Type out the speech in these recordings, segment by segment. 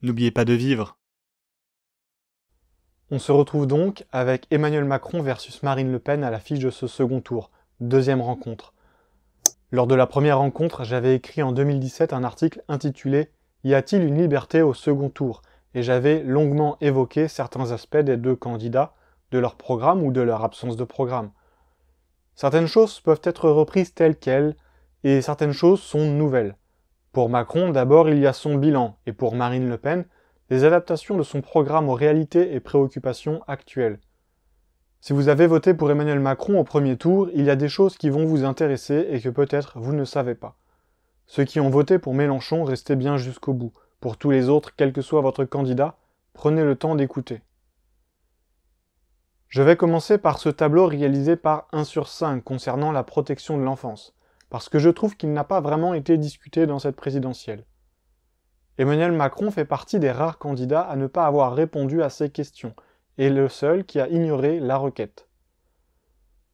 N'oubliez pas de vivre. On se retrouve donc avec Emmanuel Macron versus Marine Le Pen à l'affiche de ce second tour, deuxième rencontre. Lors de la première rencontre, j'avais écrit en 2017 un article intitulé Y a-t-il une liberté au second tour et j'avais longuement évoqué certains aspects des deux candidats, de leur programme ou de leur absence de programme. Certaines choses peuvent être reprises telles quelles, et certaines choses sont nouvelles. Pour Macron, d'abord, il y a son bilan, et pour Marine Le Pen, les adaptations de son programme aux réalités et préoccupations actuelles. Si vous avez voté pour Emmanuel Macron au premier tour, il y a des choses qui vont vous intéresser et que peut-être vous ne savez pas. Ceux qui ont voté pour Mélenchon, restez bien jusqu'au bout. Pour tous les autres, quel que soit votre candidat, prenez le temps d'écouter. Je vais commencer par ce tableau réalisé par 1 sur 5 concernant la protection de l'enfance parce que je trouve qu'il n'a pas vraiment été discuté dans cette présidentielle. Emmanuel Macron fait partie des rares candidats à ne pas avoir répondu à ces questions, et le seul qui a ignoré la requête.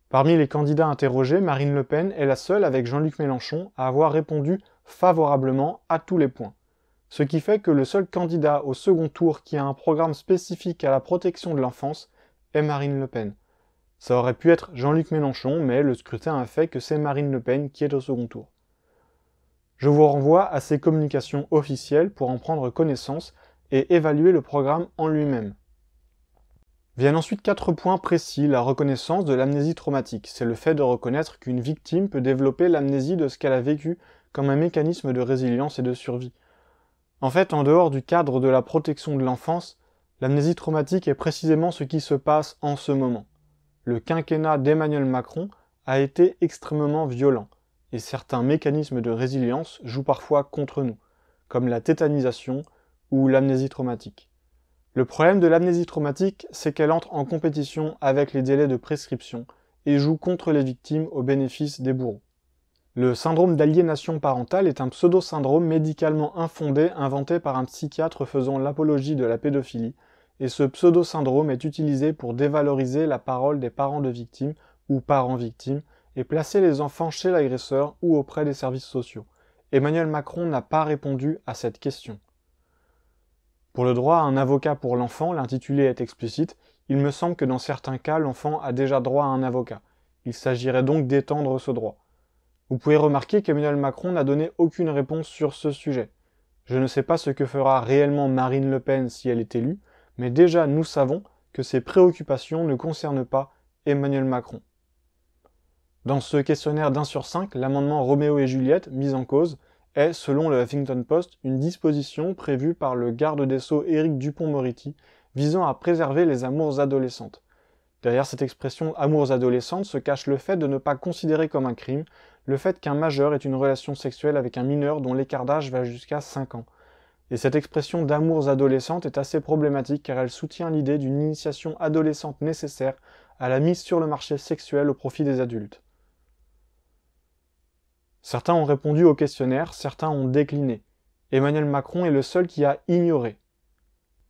Parmi les candidats interrogés, Marine Le Pen est la seule avec Jean-Luc Mélenchon à avoir répondu favorablement à tous les points. Ce qui fait que le seul candidat au second tour qui a un programme spécifique à la protection de l'enfance est Marine Le Pen, ça aurait pu être Jean-Luc Mélenchon, mais le scrutin a fait que c'est Marine Le Pen qui est au second tour. Je vous renvoie à ces communications officielles pour en prendre connaissance et évaluer le programme en lui-même. Viennent ensuite quatre points précis. La reconnaissance de l'amnésie traumatique, c'est le fait de reconnaître qu'une victime peut développer l'amnésie de ce qu'elle a vécu comme un mécanisme de résilience et de survie. En fait, en dehors du cadre de la protection de l'enfance, l'amnésie traumatique est précisément ce qui se passe en ce moment le quinquennat d'Emmanuel Macron a été extrêmement violent, et certains mécanismes de résilience jouent parfois contre nous, comme la tétanisation ou l'amnésie traumatique. Le problème de l'amnésie traumatique, c'est qu'elle entre en compétition avec les délais de prescription et joue contre les victimes au bénéfice des bourreaux. Le syndrome d'aliénation parentale est un pseudo-syndrome médicalement infondé inventé par un psychiatre faisant l'apologie de la pédophilie et ce pseudo-syndrome est utilisé pour dévaloriser la parole des parents de victimes ou parents victimes et placer les enfants chez l'agresseur ou auprès des services sociaux. Emmanuel Macron n'a pas répondu à cette question. Pour le droit à un avocat pour l'enfant, l'intitulé est explicite, il me semble que dans certains cas, l'enfant a déjà droit à un avocat. Il s'agirait donc d'étendre ce droit. Vous pouvez remarquer qu'Emmanuel Macron n'a donné aucune réponse sur ce sujet. Je ne sais pas ce que fera réellement Marine Le Pen si elle est élue, mais déjà nous savons que ces préoccupations ne concernent pas Emmanuel Macron. Dans ce questionnaire d'un sur cinq, l'amendement Roméo et Juliette, mis en cause, est, selon le Huffington Post, une disposition prévue par le garde des Sceaux Éric Dupont-Moretti visant à préserver les amours adolescentes. Derrière cette expression amours adolescentes se cache le fait de ne pas considérer comme un crime le fait qu'un majeur ait une relation sexuelle avec un mineur dont l'écart d'âge va jusqu'à 5 ans. Et cette expression d'amours adolescentes est assez problématique car elle soutient l'idée d'une initiation adolescente nécessaire à la mise sur le marché sexuel au profit des adultes. Certains ont répondu au questionnaire, certains ont décliné. Emmanuel Macron est le seul qui a ignoré.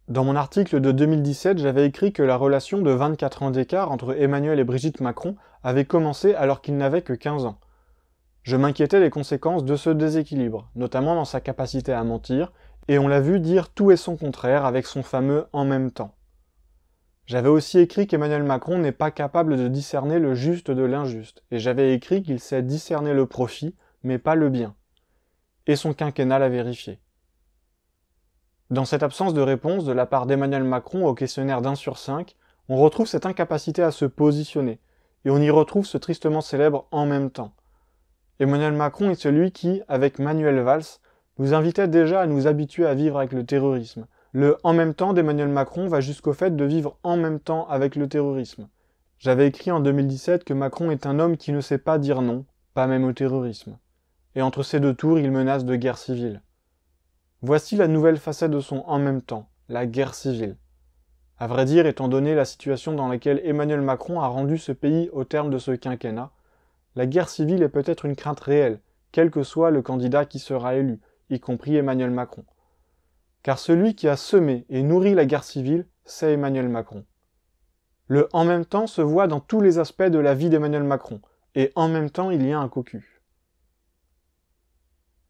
Dans mon article de 2017, j'avais écrit que la relation de 24 ans d'écart entre Emmanuel et Brigitte Macron avait commencé alors qu'il n'avait que 15 ans. Je m'inquiétais des conséquences de ce déséquilibre, notamment dans sa capacité à mentir, et on l'a vu dire tout et son contraire avec son fameux en même temps. J'avais aussi écrit qu'Emmanuel Macron n'est pas capable de discerner le juste de l'injuste, et j'avais écrit qu'il sait discerner le profit, mais pas le bien. Et son quinquennat l'a vérifié. Dans cette absence de réponse de la part d'Emmanuel Macron au questionnaire d'un sur cinq, on retrouve cette incapacité à se positionner, et on y retrouve ce tristement célèbre en même temps. Emmanuel Macron est celui qui, avec Manuel Valls, nous invitait déjà à nous habituer à vivre avec le terrorisme. Le en même temps d'Emmanuel Macron va jusqu'au fait de vivre en même temps avec le terrorisme. J'avais écrit en 2017 que Macron est un homme qui ne sait pas dire non, pas même au terrorisme. Et entre ces deux tours, il menace de guerre civile. Voici la nouvelle facette de son en même temps, la guerre civile. À vrai dire, étant donné la situation dans laquelle Emmanuel Macron a rendu ce pays au terme de ce quinquennat, la guerre civile est peut-être une crainte réelle, quel que soit le candidat qui sera élu, y compris Emmanuel Macron. Car celui qui a semé et nourri la guerre civile, c'est Emmanuel Macron. Le en même temps se voit dans tous les aspects de la vie d'Emmanuel Macron, et en même temps il y a un cocu.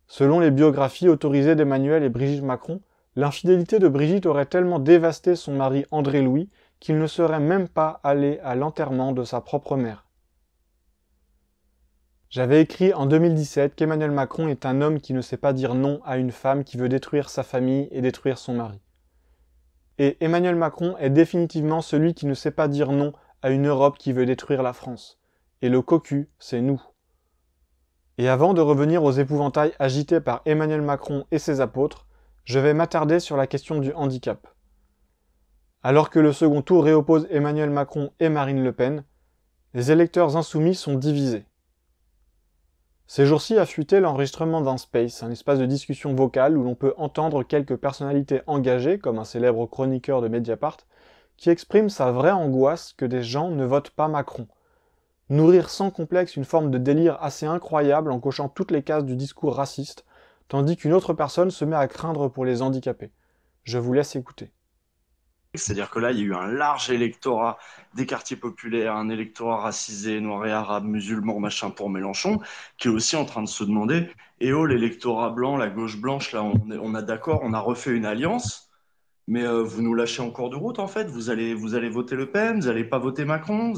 Selon les biographies autorisées d'Emmanuel et Brigitte Macron, l'infidélité de Brigitte aurait tellement dévasté son mari André Louis qu'il ne serait même pas allé à l'enterrement de sa propre mère. J'avais écrit en 2017 qu'Emmanuel Macron est un homme qui ne sait pas dire non à une femme qui veut détruire sa famille et détruire son mari. Et Emmanuel Macron est définitivement celui qui ne sait pas dire non à une Europe qui veut détruire la France. Et le cocu, c'est nous. Et avant de revenir aux épouvantails agités par Emmanuel Macron et ses apôtres, je vais m'attarder sur la question du handicap. Alors que le second tour réoppose Emmanuel Macron et Marine Le Pen, les électeurs insoumis sont divisés. Ces jours-ci a fuité l'enregistrement d'un space, un espace de discussion vocale où l'on peut entendre quelques personnalités engagées, comme un célèbre chroniqueur de Mediapart, qui exprime sa vraie angoisse que des gens ne votent pas Macron. Nourrir sans complexe une forme de délire assez incroyable en cochant toutes les cases du discours raciste, tandis qu'une autre personne se met à craindre pour les handicapés. Je vous laisse écouter. C'est-à-dire que là, il y a eu un large électorat des quartiers populaires, un électorat racisé, noir et arabe, musulman, machin pour Mélenchon, qui est aussi en train de se demander et eh oh, l'électorat blanc, la gauche blanche, là, on, on a d'accord, on a refait une alliance, mais euh, vous nous lâchez encore de route, en fait. Vous allez, vous allez voter Le Pen, vous n'allez pas voter Macron,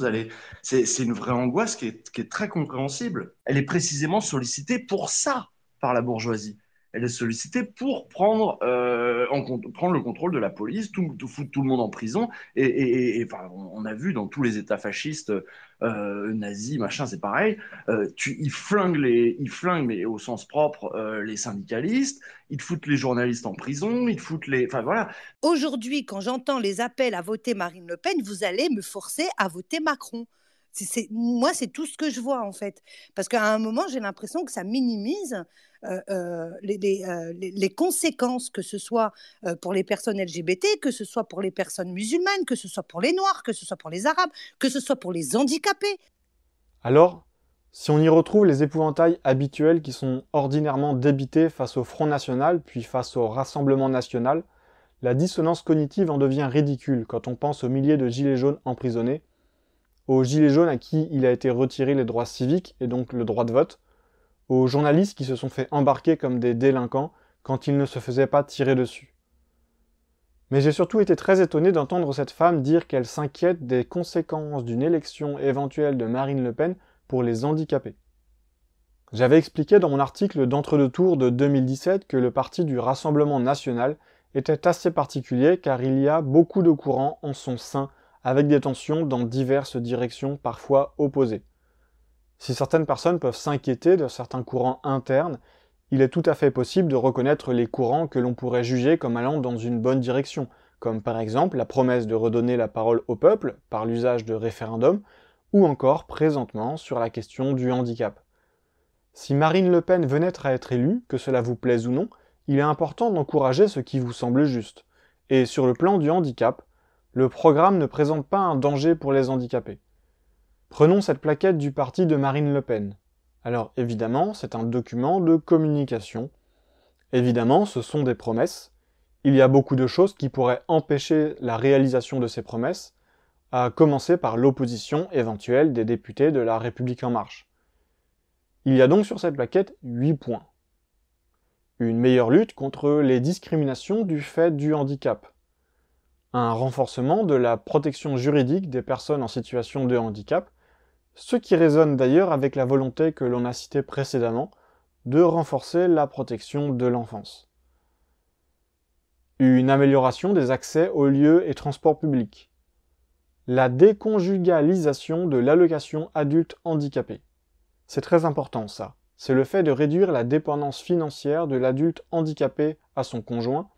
C'est, une vraie angoisse qui est très compréhensible. Elle est précisément sollicitée pour ça par la bourgeoisie elle est sollicitée pour prendre, euh, prendre le contrôle de la police, tout, foutre tout le monde en prison. Et, on, a vu dans tous les États fascistes, euh, nazis, machin, c'est pareil. Euh, tu, ils flinguent, les, ils flinguent, mais au sens propre, les syndicalistes, ils foutent les journalistes en prison, ils foutent les. voilà. Aujourd'hui, quand j'entends les appels à voter Marine Le Pen, vous allez me forcer à voter Macron c'est, moi, c'est tout ce que je vois, en fait. Parce qu'à un moment, j'ai l'impression que ça minimise euh, euh, euh, les, conséquences, que ce soit pour les personnes LGBT, que ce soit pour les personnes musulmanes, que ce soit pour les Noirs, que ce soit pour les Arabes, que ce soit pour les handicapés. Alors, si on y retrouve les épouvantails habituels qui sont ordinairement débités face au Front National, puis face au Rassemblement National, la dissonance cognitive en devient ridicule quand on pense aux milliers de gilets jaunes emprisonnés, aux Gilets jaunes à qui il a été retiré les droits civiques et donc le droit de vote, aux journalistes qui se sont fait embarquer comme des délinquants quand ils ne se faisaient pas tirer dessus. Mais j'ai surtout été très étonné d'entendre cette femme dire qu'elle s'inquiète des conséquences d'une élection éventuelle de Marine Le Pen pour les handicapés. J'avais expliqué dans mon article d'entre-deux-tours de 2017 que le parti du Rassemblement national était assez particulier car il y a beaucoup de courants en son sein avec des tensions dans diverses directions parfois opposées. Si certaines personnes peuvent s'inquiéter de certains courants internes, il est tout à fait possible de reconnaître les courants que l'on pourrait juger comme allant dans une bonne direction, comme par exemple la promesse de redonner la parole au peuple par l'usage de référendums, ou encore présentement sur la question du handicap. Si Marine Le Pen venait à être élue, que cela vous plaise ou non, il est important d'encourager ce qui vous semble juste. Et sur le plan du handicap, le programme ne présente pas un danger pour les handicapés. Prenons cette plaquette du parti de Marine Le Pen. Alors évidemment, c'est un document de communication. Évidemment, ce sont des promesses. Il y a beaucoup de choses qui pourraient empêcher la réalisation de ces promesses, à commencer par l'opposition éventuelle des députés de la République En Marche. Il y a donc sur cette plaquette 8 points. Une meilleure lutte contre les discriminations du fait du handicap un renforcement de la protection juridique des personnes en situation de handicap, ce qui résonne d'ailleurs avec la volonté que l'on a citée précédemment de renforcer la protection de l'enfance. Une amélioration des accès aux lieux et transports publics. La déconjugalisation de l'allocation adulte handicapé. C'est très important ça. C'est le fait de réduire la dépendance financière de l'adulte handicapé à son conjoint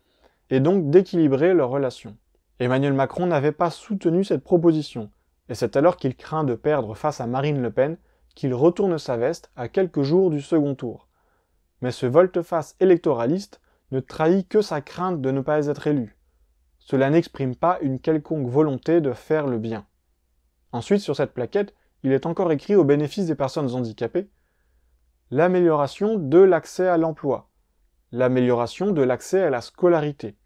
et donc d'équilibrer leurs relations. Emmanuel Macron n'avait pas soutenu cette proposition, et c'est alors qu'il craint de perdre face à Marine Le Pen qu'il retourne sa veste à quelques jours du second tour. Mais ce volte-face électoraliste ne trahit que sa crainte de ne pas être élu. Cela n'exprime pas une quelconque volonté de faire le bien. Ensuite, sur cette plaquette, il est encore écrit au bénéfice des personnes handicapées l'amélioration de l'accès à l'emploi, l'amélioration de l'accès à la scolarité,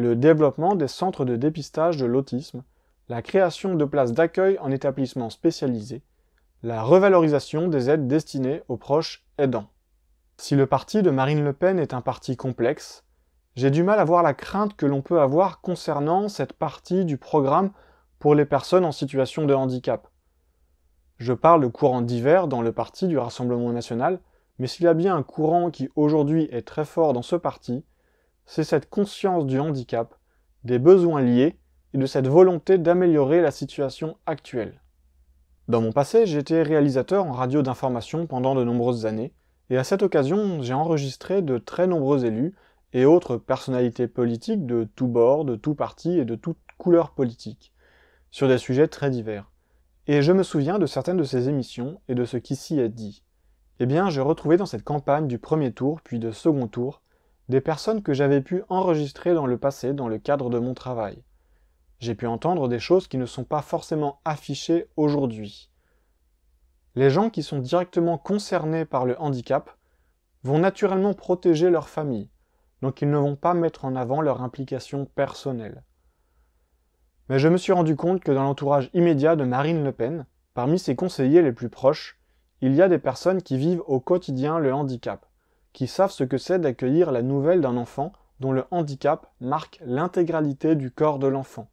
le développement des centres de dépistage de l'autisme, la création de places d'accueil en établissements spécialisés, la revalorisation des aides destinées aux proches aidants. Si le parti de Marine Le Pen est un parti complexe, j'ai du mal à voir la crainte que l'on peut avoir concernant cette partie du programme pour les personnes en situation de handicap. Je parle de courant divers dans le parti du Rassemblement national, mais s'il y a bien un courant qui aujourd'hui est très fort dans ce parti, c'est cette conscience du handicap, des besoins liés et de cette volonté d'améliorer la situation actuelle. Dans mon passé, j'ai été réalisateur en radio d'information pendant de nombreuses années, et à cette occasion, j'ai enregistré de très nombreux élus et autres personnalités politiques de tous bords, de tous partis et de toutes couleurs politiques, sur des sujets très divers. Et je me souviens de certaines de ces émissions et de ce qui s'y est dit. Eh bien, j'ai retrouvé dans cette campagne du premier tour puis de second tour des personnes que j'avais pu enregistrer dans le passé dans le cadre de mon travail. J'ai pu entendre des choses qui ne sont pas forcément affichées aujourd'hui. Les gens qui sont directement concernés par le handicap vont naturellement protéger leur famille, donc ils ne vont pas mettre en avant leur implication personnelle. Mais je me suis rendu compte que dans l'entourage immédiat de Marine Le Pen, parmi ses conseillers les plus proches, il y a des personnes qui vivent au quotidien le handicap, qui savent ce que c'est d'accueillir la nouvelle d'un enfant dont le handicap marque l'intégralité du corps de l'enfant.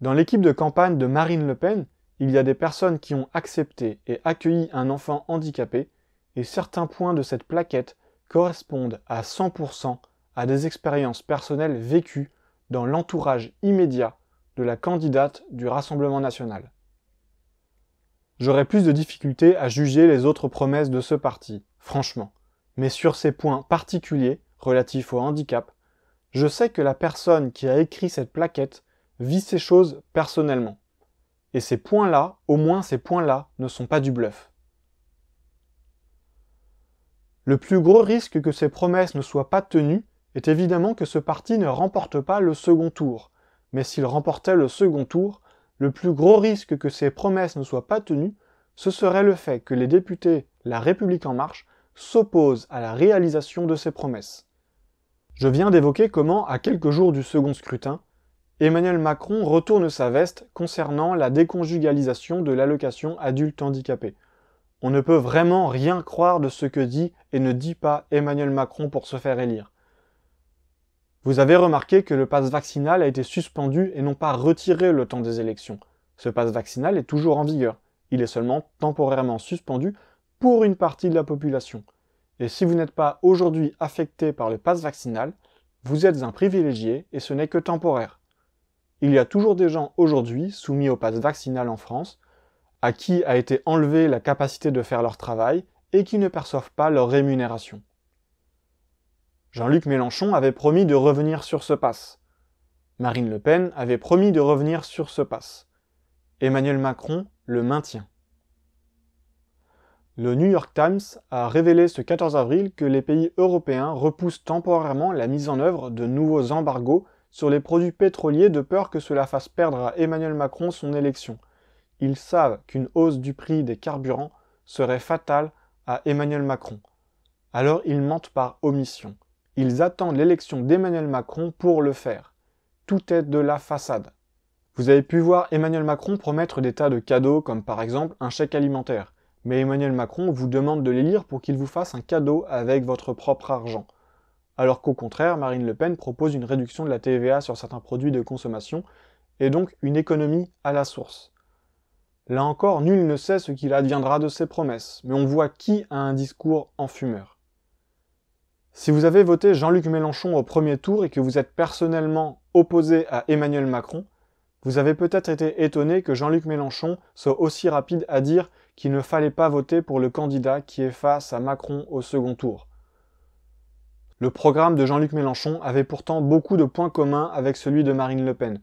Dans l'équipe de campagne de Marine Le Pen, il y a des personnes qui ont accepté et accueilli un enfant handicapé, et certains points de cette plaquette correspondent à 100% à des expériences personnelles vécues dans l'entourage immédiat de la candidate du Rassemblement national. J'aurais plus de difficultés à juger les autres promesses de ce parti, franchement mais sur ces points particuliers relatifs au handicap, je sais que la personne qui a écrit cette plaquette vit ces choses personnellement. Et ces points-là, au moins ces points-là, ne sont pas du bluff. Le plus gros risque que ces promesses ne soient pas tenues est évidemment que ce parti ne remporte pas le second tour. Mais s'il remportait le second tour, le plus gros risque que ces promesses ne soient pas tenues, ce serait le fait que les députés La République en marche s'oppose à la réalisation de ses promesses. Je viens d'évoquer comment, à quelques jours du second scrutin, Emmanuel Macron retourne sa veste concernant la déconjugalisation de l'allocation adulte handicapé. On ne peut vraiment rien croire de ce que dit et ne dit pas Emmanuel Macron pour se faire élire. Vous avez remarqué que le passe vaccinal a été suspendu et non pas retiré le temps des élections. Ce passe vaccinal est toujours en vigueur. Il est seulement temporairement suspendu pour une partie de la population. Et si vous n'êtes pas aujourd'hui affecté par le pass vaccinal, vous êtes un privilégié et ce n'est que temporaire. Il y a toujours des gens aujourd'hui soumis au pass vaccinal en France, à qui a été enlevée la capacité de faire leur travail et qui ne perçoivent pas leur rémunération. Jean-Luc Mélenchon avait promis de revenir sur ce pass. Marine Le Pen avait promis de revenir sur ce pass. Emmanuel Macron le maintient. Le New York Times a révélé ce 14 avril que les pays européens repoussent temporairement la mise en œuvre de nouveaux embargos sur les produits pétroliers de peur que cela fasse perdre à Emmanuel Macron son élection. Ils savent qu'une hausse du prix des carburants serait fatale à Emmanuel Macron. Alors ils mentent par omission. Ils attendent l'élection d'Emmanuel Macron pour le faire. Tout est de la façade. Vous avez pu voir Emmanuel Macron promettre des tas de cadeaux comme par exemple un chèque alimentaire mais Emmanuel Macron vous demande de les lire pour qu'il vous fasse un cadeau avec votre propre argent. Alors qu'au contraire, Marine Le Pen propose une réduction de la TVA sur certains produits de consommation, et donc une économie à la source. Là encore, nul ne sait ce qu'il adviendra de ses promesses, mais on voit qui a un discours en fumeur. Si vous avez voté Jean-Luc Mélenchon au premier tour et que vous êtes personnellement opposé à Emmanuel Macron, vous avez peut-être été étonné que Jean-Luc Mélenchon soit aussi rapide à dire qu'il ne fallait pas voter pour le candidat qui est face à Macron au second tour. Le programme de Jean-Luc Mélenchon avait pourtant beaucoup de points communs avec celui de Marine Le Pen,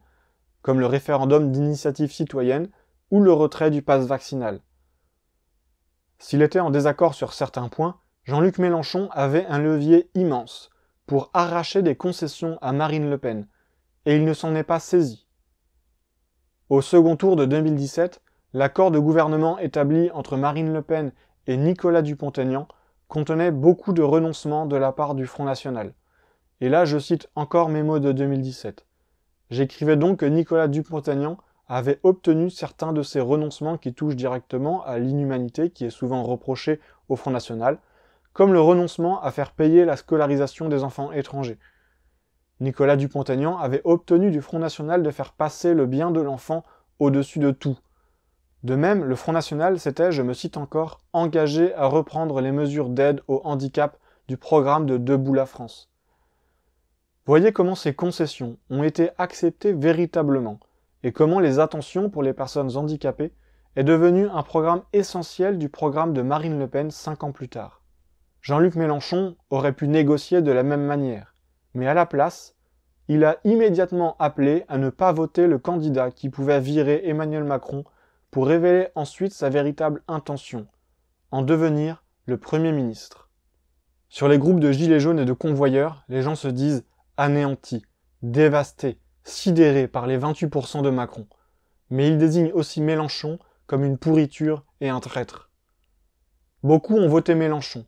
comme le référendum d'initiative citoyenne ou le retrait du passe vaccinal. S'il était en désaccord sur certains points, Jean-Luc Mélenchon avait un levier immense pour arracher des concessions à Marine Le Pen, et il ne s'en est pas saisi. Au second tour de 2017, L'accord de gouvernement établi entre Marine Le Pen et Nicolas Dupont-Aignan contenait beaucoup de renoncements de la part du Front National. Et là, je cite encore mes mots de 2017. J'écrivais donc que Nicolas Dupont-Aignan avait obtenu certains de ces renoncements qui touchent directement à l'inhumanité qui est souvent reprochée au Front National, comme le renoncement à faire payer la scolarisation des enfants étrangers. Nicolas Dupont-Aignan avait obtenu du Front National de faire passer le bien de l'enfant au-dessus de tout, de même, le Front National s'était, je me cite encore, engagé à reprendre les mesures d'aide au handicap du programme de Debout la France. Voyez comment ces concessions ont été acceptées véritablement et comment les attentions pour les personnes handicapées est devenu un programme essentiel du programme de Marine Le Pen cinq ans plus tard. Jean-Luc Mélenchon aurait pu négocier de la même manière, mais à la place, il a immédiatement appelé à ne pas voter le candidat qui pouvait virer Emmanuel Macron pour révéler ensuite sa véritable intention, en devenir le Premier ministre. Sur les groupes de gilets jaunes et de convoyeurs, les gens se disent anéantis, dévastés, sidérés par les 28% de Macron. Mais ils désignent aussi Mélenchon comme une pourriture et un traître. Beaucoup ont voté Mélenchon,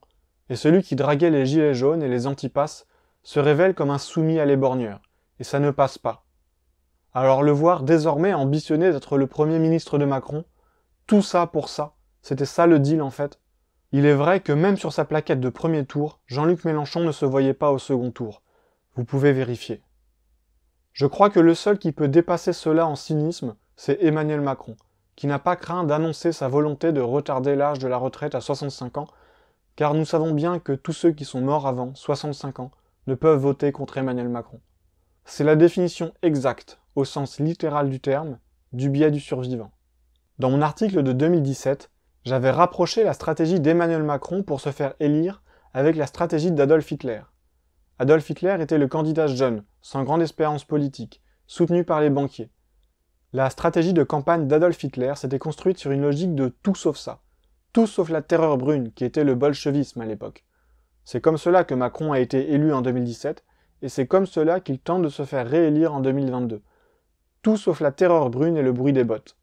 et celui qui draguait les gilets jaunes et les antipasses se révèle comme un soumis à l'éborgneur, et ça ne passe pas. Alors le voir désormais ambitionner d'être le premier ministre de Macron, tout ça pour ça, c'était ça le deal en fait. Il est vrai que même sur sa plaquette de premier tour, Jean-Luc Mélenchon ne se voyait pas au second tour. Vous pouvez vérifier. Je crois que le seul qui peut dépasser cela en cynisme, c'est Emmanuel Macron, qui n'a pas craint d'annoncer sa volonté de retarder l'âge de la retraite à 65 ans, car nous savons bien que tous ceux qui sont morts avant 65 ans ne peuvent voter contre Emmanuel Macron. C'est la définition exacte, au sens littéral du terme, du biais du survivant. Dans mon article de 2017, j'avais rapproché la stratégie d'Emmanuel Macron pour se faire élire avec la stratégie d'Adolf Hitler. Adolf Hitler était le candidat jeune, sans grande espérance politique, soutenu par les banquiers. La stratégie de campagne d'Adolf Hitler s'était construite sur une logique de tout sauf ça, tout sauf la terreur brune qui était le bolchevisme à l'époque. C'est comme cela que Macron a été élu en 2017 et c'est comme cela qu'il tente de se faire réélire en 2022. Tout sauf la terreur brune et le bruit des bottes.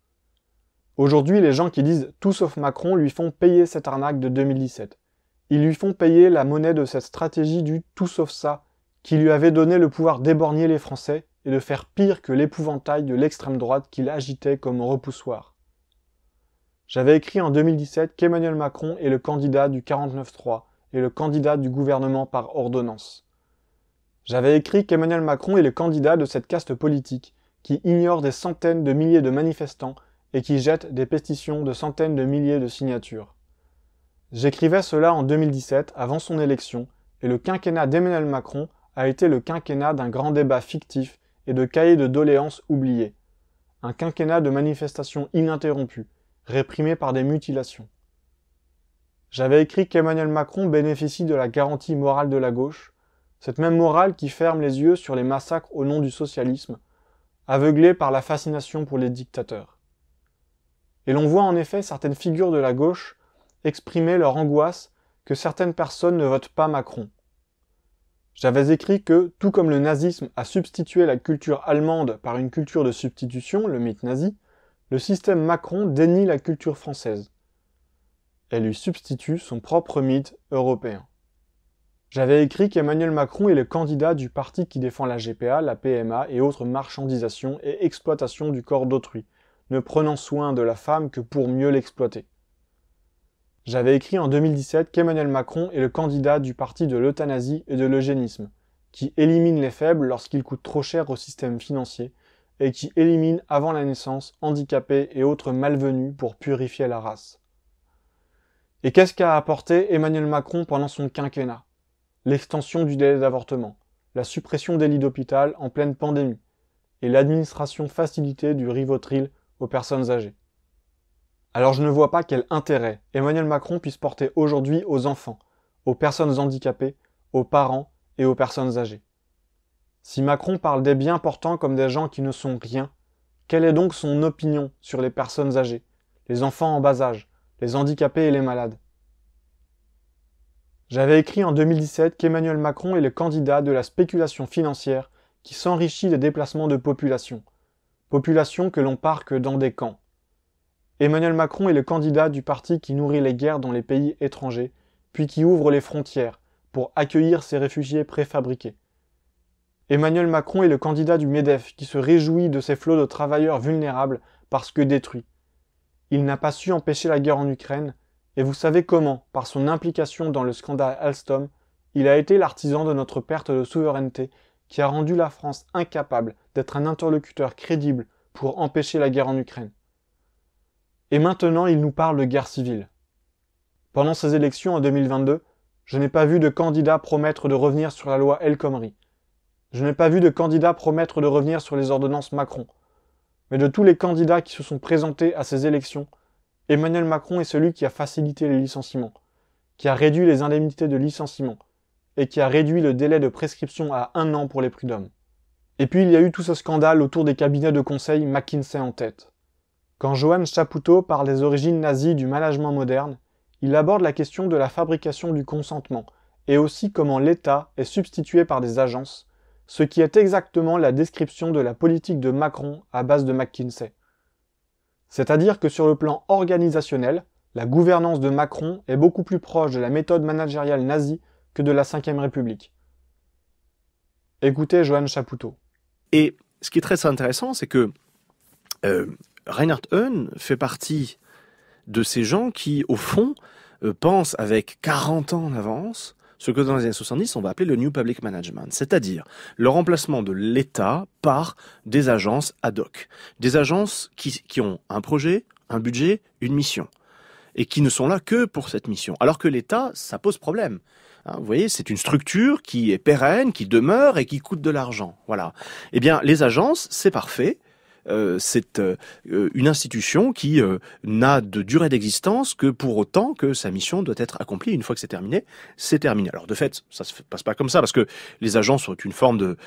Aujourd'hui, les gens qui disent tout sauf Macron lui font payer cette arnaque de 2017. Ils lui font payer la monnaie de cette stratégie du tout sauf ça, qui lui avait donné le pouvoir d'éborgner les Français et de faire pire que l'épouvantail de l'extrême droite qu'il agitait comme repoussoir. J'avais écrit en 2017 qu'Emmanuel Macron est le candidat du 49-3 et le candidat du gouvernement par ordonnance. J'avais écrit qu'Emmanuel Macron est le candidat de cette caste politique, qui ignore des centaines de milliers de manifestants et qui jette des pétitions de centaines de milliers de signatures. J'écrivais cela en 2017, avant son élection, et le quinquennat d'Emmanuel Macron a été le quinquennat d'un grand débat fictif et de cahiers de doléances oubliés. Un quinquennat de manifestations ininterrompues, réprimées par des mutilations. J'avais écrit qu'Emmanuel Macron bénéficie de la garantie morale de la gauche, cette même morale qui ferme les yeux sur les massacres au nom du socialisme, aveuglée par la fascination pour les dictateurs. Et l'on voit en effet certaines figures de la gauche exprimer leur angoisse que certaines personnes ne votent pas Macron. J'avais écrit que, tout comme le nazisme a substitué la culture allemande par une culture de substitution, le mythe nazi, le système Macron dénie la culture française. Elle lui substitue son propre mythe européen. J'avais écrit qu'Emmanuel Macron est le candidat du parti qui défend la GPA, la PMA et autres marchandisations et exploitations du corps d'autrui, ne prenant soin de la femme que pour mieux l'exploiter. J'avais écrit en 2017 qu'Emmanuel Macron est le candidat du parti de l'euthanasie et de l'eugénisme, qui élimine les faibles lorsqu'ils coûtent trop cher au système financier, et qui élimine avant la naissance handicapés et autres malvenus pour purifier la race. Et qu'est-ce qu'a apporté Emmanuel Macron pendant son quinquennat l'extension du délai d'avortement, la suppression des lits d'hôpital en pleine pandémie et l'administration facilitée du Rivotril aux personnes âgées. Alors je ne vois pas quel intérêt Emmanuel Macron puisse porter aujourd'hui aux enfants, aux personnes handicapées, aux parents et aux personnes âgées. Si Macron parle des biens portants comme des gens qui ne sont rien, quelle est donc son opinion sur les personnes âgées, les enfants en bas âge, les handicapés et les malades j'avais écrit en 2017 qu'Emmanuel Macron est le candidat de la spéculation financière qui s'enrichit des déplacements de population, population que l'on parque dans des camps. Emmanuel Macron est le candidat du parti qui nourrit les guerres dans les pays étrangers, puis qui ouvre les frontières pour accueillir ces réfugiés préfabriqués. Emmanuel Macron est le candidat du MEDEF qui se réjouit de ces flots de travailleurs vulnérables parce que détruits. Il n'a pas su empêcher la guerre en Ukraine, et vous savez comment, par son implication dans le scandale Alstom, il a été l'artisan de notre perte de souveraineté qui a rendu la France incapable d'être un interlocuteur crédible pour empêcher la guerre en Ukraine. Et maintenant, il nous parle de guerre civile. Pendant ces élections en 2022, je n'ai pas vu de candidat promettre de revenir sur la loi El Khomri. Je n'ai pas vu de candidat promettre de revenir sur les ordonnances Macron. Mais de tous les candidats qui se sont présentés à ces élections, Emmanuel Macron est celui qui a facilité les licenciements, qui a réduit les indemnités de licenciement, et qui a réduit le délai de prescription à un an pour les prud'hommes. Et puis il y a eu tout ce scandale autour des cabinets de conseil McKinsey en tête. Quand Johan Chapoutot parle des origines nazies du management moderne, il aborde la question de la fabrication du consentement, et aussi comment l'État est substitué par des agences, ce qui est exactement la description de la politique de Macron à base de McKinsey. C'est-à-dire que sur le plan organisationnel, la gouvernance de Macron est beaucoup plus proche de la méthode managériale nazie que de la Ve République. Écoutez Johan Chapoutot. Et ce qui est très intéressant, c'est que euh, Reinhard Heun fait partie de ces gens qui, au fond, euh, pensent avec 40 ans d'avance ce que dans les années 70, on va appeler le New Public Management, c'est-à-dire le remplacement de l'État par des agences ad hoc, des agences qui, ont un projet, un budget, une mission, et qui ne sont là que pour cette mission, alors que l'État, ça pose problème. Hein, vous voyez, c'est une structure qui est pérenne, qui demeure et qui coûte de l'argent. Voilà. Eh bien, les agences, c'est parfait. Euh, c'est euh, euh, une institution qui n'a de durée d'existence que pour autant que sa mission doit être accomplie. Une fois que c'est terminé, c'est terminé. Alors de fait, ça se passe pas comme ça parce que les agences sont une forme de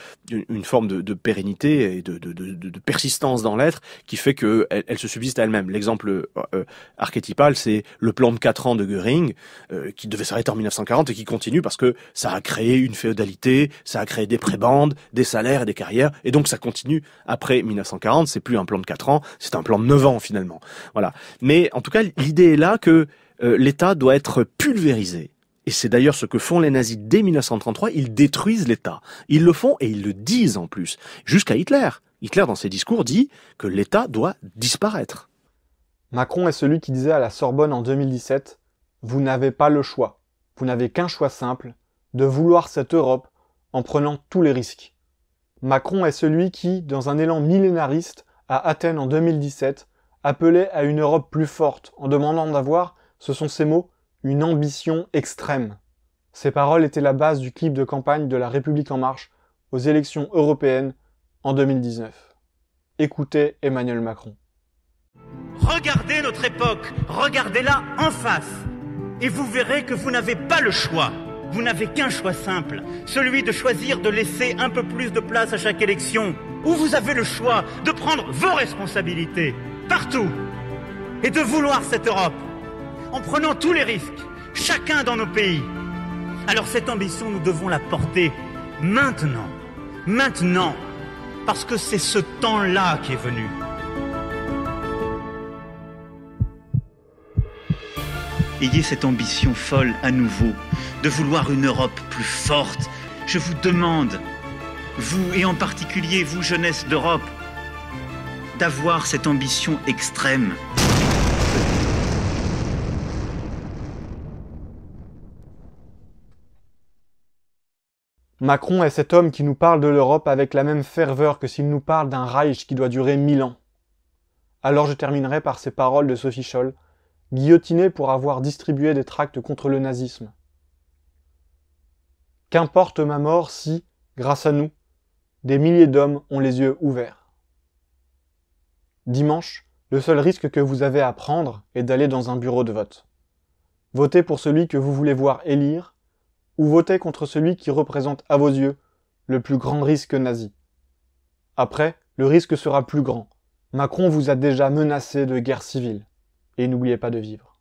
une forme de, pérennité et de, de, de persistance dans l'être qui fait que elle se subsistent à elles-mêmes. L'exemple archétypal, c'est le plan de quatre ans de Göring qui devait s'arrêter en 1940 et qui continue parce que ça a créé une féodalité, ça a créé des prébandes, des salaires et des carrières et donc ça continue après 1940 c'est plus un plan de 4 ans, c'est un plan de 9 ans finalement. Voilà. Mais en tout cas, l'idée est là que euh, l'État doit être pulvérisé. Et c'est d'ailleurs ce que font les nazis dès 1933, ils détruisent l'État. Ils le font et ils le disent en plus, jusqu'à Hitler. Hitler, dans ses discours, dit que l'État doit disparaître. Macron est celui qui disait à la Sorbonne en 2017 Vous n'avez pas le choix. Vous n'avez qu'un choix simple, de vouloir cette Europe en prenant tous les risques. Macron est celui qui, dans un élan millénariste, à Athènes en 2017, appelait à une Europe plus forte en demandant d'avoir, ce sont ses mots, une ambition extrême. Ces paroles étaient la base du clip de campagne de La République en marche aux élections européennes en 2019. Écoutez Emmanuel Macron. Regardez notre époque, regardez-la en face, et vous verrez que vous n'avez pas le choix vous n'avez qu'un choix simple, celui de choisir de laisser un peu plus de place à chaque élection, ou vous avez le choix de prendre vos responsabilités, partout, et de vouloir cette Europe, en prenant tous les risques, chacun dans nos pays. Alors cette ambition, nous devons la porter maintenant, maintenant, parce que c'est ce temps-là qui est venu. ayez cette ambition folle à nouveau, de vouloir une Europe plus forte. Je vous demande, vous et en particulier vous, jeunesse d'Europe, d'avoir cette ambition extrême. Macron est cet homme qui nous parle de l'Europe avec la même ferveur que s'il nous parle d'un Reich qui doit durer mille ans. Alors je terminerai par ces paroles de Sophie Scholl, guillotiné pour avoir distribué des tracts contre le nazisme. Qu'importe ma mort si, grâce à nous, des milliers d'hommes ont les yeux ouverts. Dimanche, le seul risque que vous avez à prendre est d'aller dans un bureau de vote. Votez pour celui que vous voulez voir élire, ou votez contre celui qui représente à vos yeux le plus grand risque nazi. Après, le risque sera plus grand. Macron vous a déjà menacé de guerre civile et n'oubliez pas de vivre.